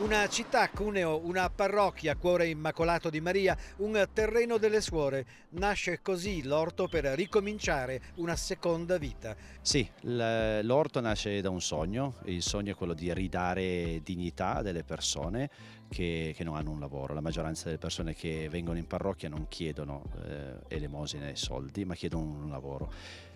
Una città, Cuneo, una parrocchia, cuore immacolato di Maria, un terreno delle suore. Nasce così l'orto per ricominciare una seconda vita. Sì, l'orto nasce da un sogno. Il sogno è quello di ridare dignità a delle persone che, che, non hanno un lavoro. La maggioranza delle persone che vengono in parrocchia non chiedono eh, elemosine e soldi, ma chiedono un lavoro.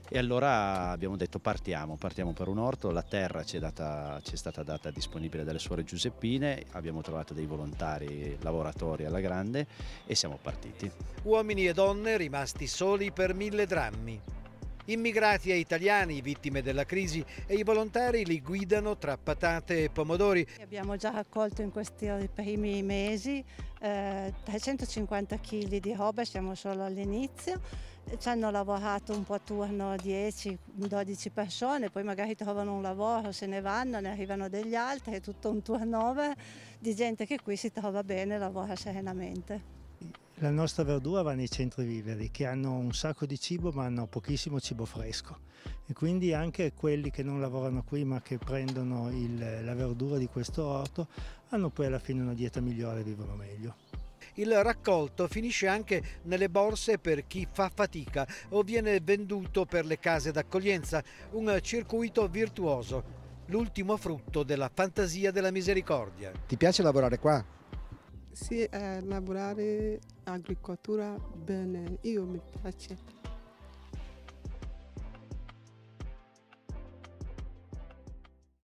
E allora abbiamo detto partiamo, partiamo per un orto, la terra ci è, data, ci è, stata data disponibile dalle suore Giuseppine, abbiamo trovato dei volontari lavoratori alla grande e siamo partiti. Uomini e donne rimasti soli per mille drammi. Immigrati e italiani vittime della crisi e i volontari li guidano tra patate e pomodori. Abbiamo già raccolto in questi primi mesi eh, 350 kg di roba, siamo solo all'inizio. Ci hanno lavorato un po' a turno 10-12 persone, poi magari trovano un lavoro, se ne vanno, ne arrivano degli altri, è tutto un turnover di gente che qui si trova bene e lavora serenamente. La nostra verdura va nei centri viveri che hanno un sacco di cibo ma hanno pochissimo cibo fresco e quindi anche quelli che non lavorano qui ma che prendono il, la verdura di questo orto hanno poi alla fine una dieta migliore e vivono meglio. Il raccolto finisce anche nelle borse per chi fa fatica o viene venduto per le case d'accoglienza, un circuito virtuoso, l'ultimo frutto della fantasia della misericordia. Ti piace lavorare qua? Sì, eh, lavorare agricultura bene io mi piace.